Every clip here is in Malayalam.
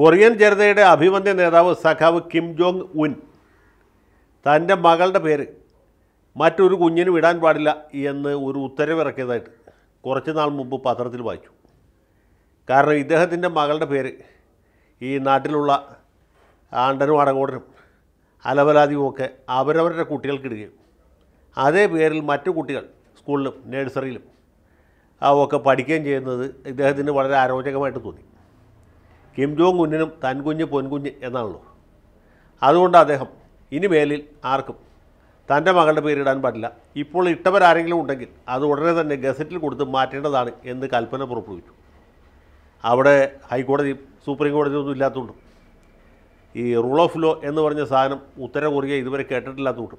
കൊറിയൻ ജനതയുടെ അഭിമന്യ നേതാവ് സഖാവ് കിം ജോങ് ഉൻ തൻ്റെ മകളുടെ പേര് മറ്റൊരു കുഞ്ഞിന് വിടാൻ പാടില്ല എന്ന് ഒരു ഉത്തരവിറക്കിയതായിട്ട് കുറച്ച് നാൾ മുമ്പ് പത്രത്തിൽ വായിച്ചു കാരണം ഇദ്ദേഹത്തിൻ്റെ മകളുടെ പേര് ഈ നാട്ടിലുള്ള ആണ്ടനും അടങ്ങോടനും അലവലാതിയുമൊക്കെ അവരവരുടെ കുട്ടികൾക്കിടുകയും അതേ പേരിൽ മറ്റു കുട്ടികൾ സ്കൂളിലും നഴ്സറിയിലും ഒക്കെ പഠിക്കുകയും ചെയ്യുന്നത് ഇദ്ദേഹത്തിന് വളരെ അരോചകമായിട്ട് തോന്നി കിം ജോങ് ഉന്നിനും തൻകുഞ്ഞ് പൊൻകുഞ്ഞ് എന്നാണല്ലോ അതുകൊണ്ട് അദ്ദേഹം ഇനി മേലിൽ ആർക്കും തൻ്റെ മകളുടെ പേരിടാൻ പാടില്ല ഇപ്പോൾ ഇട്ടവരാരെങ്കിലും ഉണ്ടെങ്കിൽ അത് ഉടനെ തന്നെ ഗസറ്റിൽ കൊടുത്ത് മാറ്റേണ്ടതാണ് എന്ന് കൽപ്പന പുറപ്പെടുവിച്ചു അവിടെ ഹൈക്കോടതി സുപ്രീം ഒന്നും ഇല്ലാത്തതുകൊണ്ട് ഈ റൂൾ ഓഫ് ലോ എന്ന് പറഞ്ഞ സാധനം ഉത്തര കൊറിയ ഇതുവരെ കേട്ടിട്ടില്ലാത്തതുകൊണ്ട്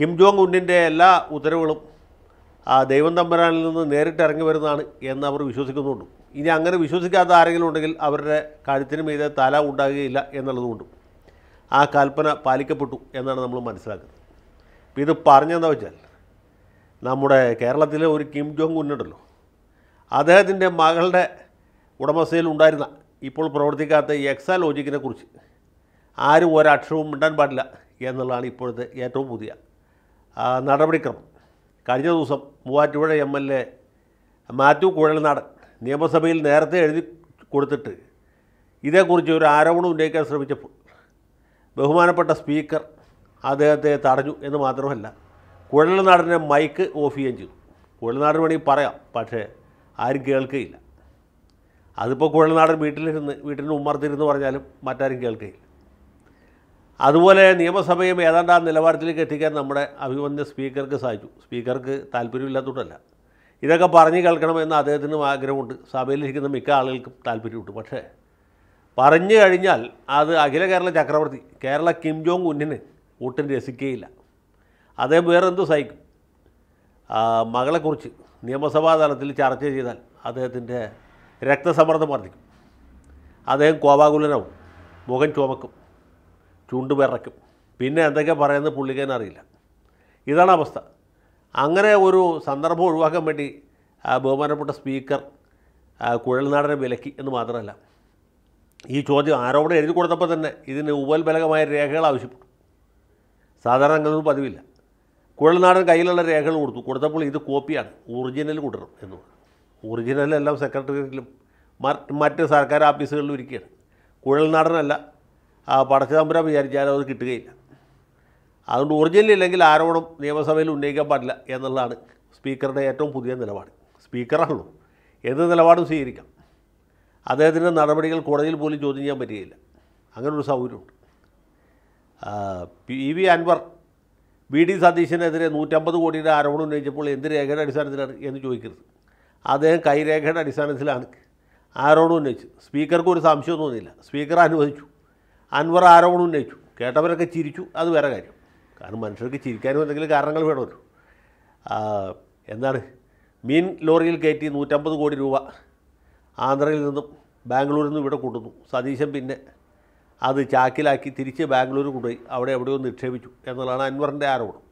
കിം ജോങ് ഉന്നിൻ്റെ എല്ലാ ഉത്തരവുകളും ആ ദൈവം തമ്പരാനിൽ നിന്ന് നേരിട്ട് ഇറങ്ങി വരുന്നതാണ് എന്ന് അവർ വിശ്വസിക്കുന്നുണ്ടും ഇനി അങ്ങനെ വിശ്വസിക്കാത്ത ആരെങ്കിലും ഉണ്ടെങ്കിൽ അവരുടെ കഴുത്തിന് മീതെ തല ഉണ്ടാകുകയില്ല എന്നുള്ളതുകൊണ്ട് ആ കൽപ്പന പാലിക്കപ്പെട്ടു എന്നാണ് നമ്മൾ മനസ്സിലാക്കുന്നത് ഇപ്പം ഇത് പറഞ്ഞെന്താ വെച്ചാൽ നമ്മുടെ കേരളത്തിലെ ഒരു കിം ജോങ് ഉന്നുണ്ടല്ലോ അദ്ദേഹത്തിൻ്റെ മകളുടെ ഉടമസ്ഥയിൽ ഉണ്ടായിരുന്ന ഇപ്പോൾ പ്രവർത്തിക്കാത്ത എക്സാ ലോജിക്കിനെ കുറിച്ച് ആരും ഒരക്ഷരവും മിണ്ടാൻ പാടില്ല എന്നുള്ളതാണ് ഇപ്പോഴത്തെ ഏറ്റവും പുതിയ നടപടിക്രമം കഴിഞ്ഞ ദിവസം Muvattupuzha M L A Mathew Kuzhalnadan നിയമസഭയിൽ നേരത്തെ എഴുതി കൊടുത്തിട്ട് ഇതേക്കുറിച്ച് ഒരു ആരോപണം ഉന്നയിക്കാൻ ശ്രമിച്ചപ്പോൾ ബഹുമാനപ്പെട്ട സ്പീക്കർ അദ്ദേഹത്തെ തടഞ്ഞു എന്ന് മാത്രമല്ല കുഴൽനാടിനെ മൈക്ക് ഓഫ് ചെയ്യുകയും ചെയ്തു കുഴൽനാടൻ വേണമെങ്കിൽ പറയാം പക്ഷേ ആരും കേൾക്കുകയില്ല അതിപ്പോൾ കുഴൽനാടൻ വീട്ടിലിരുന്ന് വീട്ടിന് ഉമ്മർത്തിരുന്ന് പറഞ്ഞാലും മറ്റാരും കേൾക്കുകയില്ല അതുപോലെ നിയമസഭയും ഏതാണ്ട് ആ നിലവാരത്തിലേക്ക് എത്തിക്കാൻ നമ്മുടെ അഭിമന്യ സ്പീക്കർക്ക് സാധിച്ചു സ്പീക്കർക്ക് താല്പര്യമില്ലാത്തതുകൊണ്ടല്ല ഇതൊക്കെ പറഞ്ഞു കേൾക്കണമെന്ന് അദ്ദേഹത്തിനും ആഗ്രഹമുണ്ട് സഭയിലിരിക്കുന്ന മിക്ക ആളുകൾക്കും താല്പര്യമുണ്ട് പക്ഷേ പറഞ്ഞു കഴിഞ്ഞാൽ അത് അഖില കേരള ചക്രവർത്തി കേരള കിം ജോങ് ഉന്നിന് ഊട്ടിന് രസിക്കുകയില്ല അദ്ദേഹം വേറെന്തോ സഹിക്കും മകളെക്കുറിച്ച് നിയമസഭാ തലത്തിൽ ചർച്ച ചെയ്താൽ അദ്ദേഹത്തിൻ്റെ രക്തസമ്മർദ്ദം വർദ്ധിക്കും അദ്ദേഹം കോപാകുലനാവും മുഖം ചുമക്കും ചുണ്ടുപിറക്കും പിന്നെ എന്തൊക്കെ പറയുന്നത് പുള്ളിക്കാൻ അറിയില്ല ഇതാണ് അവസ്ഥ അങ്ങനെ ഒരു സന്ദർഭം ഒഴിവാക്കാൻ വേണ്ടി ബഹുമാനപ്പെട്ട സ്പീക്കർ കുഴൽനാടനെ വിലക്കി എന്ന് മാത്രമല്ല ഈ ചോദ്യം ആരോപണം എഴുതി കൊടുത്തപ്പോൾ തന്നെ ഇതിന് ഉപൽബലകമായ രേഖകൾ ആവശ്യപ്പെട്ടു സാധാരണ അങ്ങനൊന്നും പതിവില്ല കുഴൽനാടൻ കയ്യിലുള്ള രേഖകൾ കൊടുത്തു കൊടുത്തപ്പോൾ ഇത് കോപ്പിയാണ് ഒറിജിനൽ കൊടുക്കണം എന്ന് ഒറിജിനൽ എല്ലാം സെക്രട്ടേറിയറ്റിലും മറ്റ് സർക്കാർ ഓഫീസുകളിലും ഇരിക്കുകയാണ് കുഴൽനാടനല്ല പടച്ചതമ്പുരാൻ വിചാരിച്ചാലും അത് കിട്ടുകയില്ല അതുകൊണ്ട് ഒറിജിനൽ ഇല്ലെങ്കിൽ ആരോപണം നിയമസഭയിൽ ഉന്നയിക്കാൻ പാടില്ല എന്നുള്ളതാണ് സ്പീക്കറുടെ ഏറ്റവും പുതിയ നിലപാട് സ്പീക്കറാണല്ലോ എന്ത് നിലപാടും സ്വീകരിക്കാം അദ്ദേഹത്തിൻ്റെ നടപടികൾ കോടതിയിൽ പോലും ചോദ്യം ചെയ്യാൻ പറ്റുകയില്ല അങ്ങനൊരു സൗകര്യമുണ്ട് P V Anvar B D സതീശനെതിരെ നൂറ്റമ്പത് കോടിയുടെ ആരോപണം ഉന്നയിച്ചപ്പോൾ എന്ത് രേഖയുടെ അടിസ്ഥാനത്തിലാണ് എന്ന് ചോദിക്കരുത് അദ്ദേഹം കൈരേഖയുടെ അടിസ്ഥാനത്തിലാണ് ആരോപണം ഉന്നയിച്ചത് സ്പീക്കർക്ക് ഒരു സംശയം തോന്നിയില്ല സ്പീക്കർ അനുവദിച്ചു അൻവർ ആരോപണം ഉന്നയിച്ചു കേട്ടവരൊക്കെ ചിരിച്ചു അത് വേറെ കാര്യം കാരണം മനുഷ്യർക്ക് ചിരിക്കാനും എന്തെങ്കിലും കാരണങ്ങൾ വേണമല്ലോ എന്താണ് മീൻ ലോറിയിൽ കയറ്റി നൂറ്റമ്പത് കോടി രൂപ ആന്ധ്രയിൽ നിന്നും ബാംഗ്ലൂരിൽ നിന്നും ഇവിടെ കൊണ്ടുവന്നു സതീശൻ പിന്നെ അത് ചാക്കിലാക്കി തിരിച്ച് ബാംഗ്ലൂർ കൊണ്ടുപോയി അവിടെ എവിടെയോ നിക്ഷേപിച്ചു എന്നുള്ളതാണ് അൻവറിൻ്റെ ആരോപണം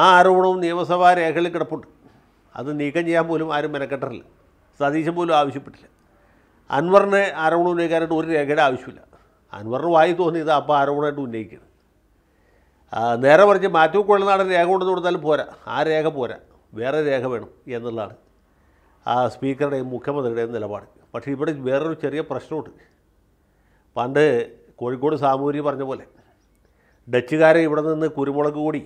ആ ആരോപണവും നിയമസഭാ രേഖകളിൽ കിടപ്പുണ്ട് അത് നീക്കം ചെയ്യാൻ പോലും ആരും മെനക്കെട്ടറില്ല സതീശൻ പോലും ആവശ്യപ്പെട്ടില്ല അൻവറിനെ ആരോപണം ഉന്നയിക്കാനായിട്ട് ഒരു രേഖയുടെ ആവശ്യമില്ല അൻവറിന് വായി തോന്നിയത് അപ്പോൾ ആരോപണമായിട്ട് ഉന്നയിക്കുകയാണ് നേരെ മറിച്ച് മാത്യു കൊള്ളനാടൻ രേഖ കൊണ്ടു കൊടുത്താലും പോരാ ആ രേഖ പോരാ വേറെ രേഖ വേണം എന്നുള്ളതാണ് ആ സ്പീക്കറുടെയും മുഖ്യമന്ത്രിയുടെയും നിലപാട് പക്ഷേ ഇവിടെ വേറൊരു ചെറിയ പ്രശ്നമുണ്ട് പണ്ട് കോഴിക്കോട് സാമൂരി പറഞ്ഞ പോലെ ഡച്ചുകാരെ ഇവിടെ നിന്ന് കുരുമുളക് കൂടി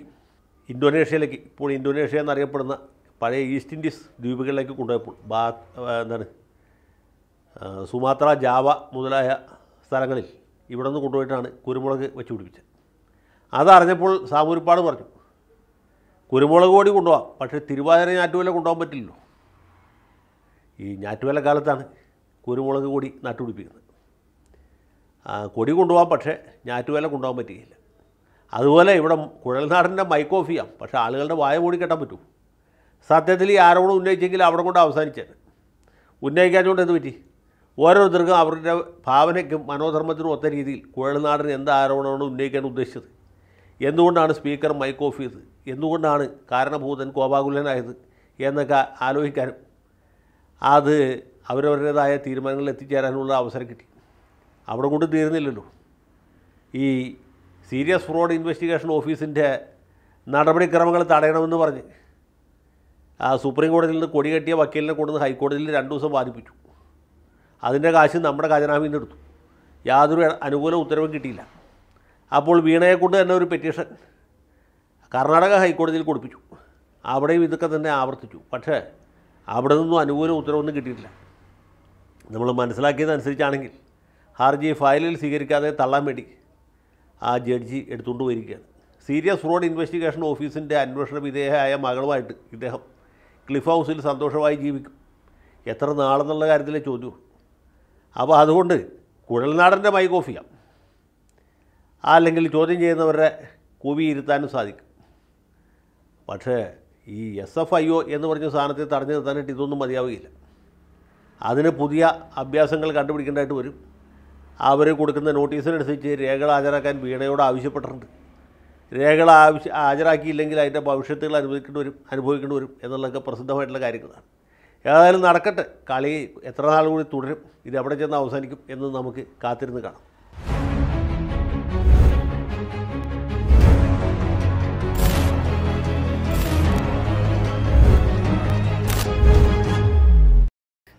ഇന്തോനേഷ്യയിലേക്ക് ഇപ്പോൾ ഇന്തോനേഷ്യ എന്നറിയപ്പെടുന്ന പഴയ ഈസ്റ്റ് ഇൻഡീസ് ദ്വീപുകളിലേക്ക് കൊണ്ടുപോയപ്പോൾ ബാ എന്താണ് സുമാത്ര ജാവ മുതലായ സ്ഥലങ്ങളിൽ ഇവിടെ നിന്ന് കൊണ്ടുപോയിട്ടാണ് കുരുമുളക് വെച്ച് പിടിപ്പിച്ചത് അതറിഞ്ഞപ്പോൾ സാമൂരിപ്പാട് പറഞ്ഞു കുരുമുളക് കൂടി കൊണ്ടുപോകാം പക്ഷേ തിരുവാതിര ഞാറ്റുവേല കൊണ്ടുപോകാൻ പറ്റില്ലല്ലോ ഈ ഞാറ്റുവേല കാലത്താണ് കുരുമുളക് കൊടി നട്ടുപിടിപ്പിക്കുന്നത് കൊടി കൊണ്ടുപോകാം പക്ഷേ ഞാറ്റുവേല കൊണ്ടുപോകാൻ പറ്റുകയില്ല അതുപോലെ ഇവിടെ കുഴൽനാടൻ്റെ മൈക്കോഫിയാണ് പക്ഷേ ആളുകളുടെ വായ മൂടി കെട്ടാൻ പറ്റും സത്യത്തിൽ ഈ ആരോപണം ഉന്നയിച്ചെങ്കിൽ അവിടെ കൊണ്ട് അവസാനിച്ചത് ഉന്നയിക്കാത്തതുകൊണ്ട് എന്ത് പറ്റി ഓരോരുത്തർക്കും അവരുടെ ഭാവനയ്ക്കും മനോധർമ്മത്തിനും ഒത്ത രീതിയിൽ കുഴൽനാടൻ എന്ത് ആരോപണമാണ് ഉന്നയിക്കാൻ ഉദ്ദേശിച്ചത് എന്തുകൊണ്ടാണ് സ്പീക്കർ മൈക്ക് ഓഫ് ചെയ്തത് എന്തുകൊണ്ടാണ് കാരണഭൂതൻ കോപാകുലനായത് എന്നൊക്കെ ആലോചിക്കാനും അത് അവരവരുടേതായ തീരുമാനങ്ങളിൽ എത്തിച്ചേരാനുള്ള അവസരം കിട്ടി അവിടെ കൊണ്ട് തീരുന്നില്ലല്ലോ ഈ സീരിയസ് ഫ്രോഡ് ഇൻവെസ്റ്റിഗേഷൻ ഓഫീസിൻ്റെ നടപടിക്രമങ്ങൾ തടയണമെന്ന് പറഞ്ഞ് ആ സുപ്രീം കോടതിയിൽ നിന്ന് കൊടി കെട്ടിയ വക്കീലിനെ കൊണ്ടുവന്ന് ഹൈക്കോടതിയിൽ രണ്ട് ദിവസം വാദിപ്പിച്ചു അതിൻ്റെ കാശ് നമ്മുടെ ഖജനാവിൽ നിന്ന് എടുത്തു യാതൊരു അനുകൂല ഉത്തരവും കിട്ടിയില്ല അപ്പോൾ കൊണ്ട് തന്നെ ഒരു പെറ്റീഷൻ കർണാടക ഹൈക്കോടതിയിൽ കൊടുപ്പിച്ചു അവിടെയും ഇതൊക്കെ തന്നെ ആവർത്തിച്ചു പക്ഷേ അവിടെ നിന്നും അനുകൂല ഉത്തരവൊന്നും കിട്ടിയിട്ടില്ല നമ്മൾ മനസ്സിലാക്കിയതനുസരിച്ചാണെങ്കിൽ ഹർജി ഫയലിൽ സ്വീകരിക്കാതെ തള്ളാൻ വേണ്ടി ആ ജഡ്ജി എടുത്തുകൊണ്ട് പോയിരിക്കുകയാണ് സീരിയസ് റോഡ് ഇൻവെസ്റ്റിഗേഷൻ ഓഫീസിൻ്റെ അന്വേഷണ വിധേയമായ മകളുമായിട്ട് ഇദ്ദേഹം ക്ലിഫ് ഹൗസിൽ സന്തോഷമായി ജീവിക്കും എത്ര നാളെന്നുള്ള കാര്യത്തിലേ ചോദ്യമുള്ളൂ അപ്പോൾ അതുകൊണ്ട് കുഴൽനാടൻ്റെ മൈ കോഫിയാണ് അല്ലെങ്കിൽ ചോദ്യം ചെയ്യുന്നവരെ കൂവിയിരുത്താനും സാധിക്കും പക്ഷേ ഈ എസ് എഫ് ഐ ഒ എന്ന് പറഞ്ഞ സാധനത്തെ തടഞ്ഞു നിർത്താനായിട്ട് ഇതൊന്നും മതിയാവുകയില്ല അതിന് പുതിയ അഭ്യാസങ്ങൾ കണ്ടുപിടിക്കേണ്ടതായിട്ട് വരും അവർ കൊടുക്കുന്ന നോട്ടീസിനനുസരിച്ച് രേഖകൾ ഹാജരാക്കാൻ വീണയോട് ആവശ്യപ്പെട്ടിട്ടുണ്ട് രേഖകൾ ആവശ്യ ഹാജരാക്കിയില്ലെങ്കിൽ അതിൻ്റെ ഭവിഷ്യത്തുകൾ അനുഭവിക്കേണ്ടി വരും അനുഭവിക്കേണ്ടി വരും എന്നുള്ളതൊക്കെ പ്രസിദ്ധമായിട്ടുള്ള കാര്യങ്ങളാണ് ഏതായാലും നടക്കട്ടെ കളി എത്ര നാൾ കൂടി തുടരും ഇത് എവിടെ ചെന്ന് അവസാനിക്കും എന്ന് നമുക്ക് കാത്തിരുന്ന് കാണാം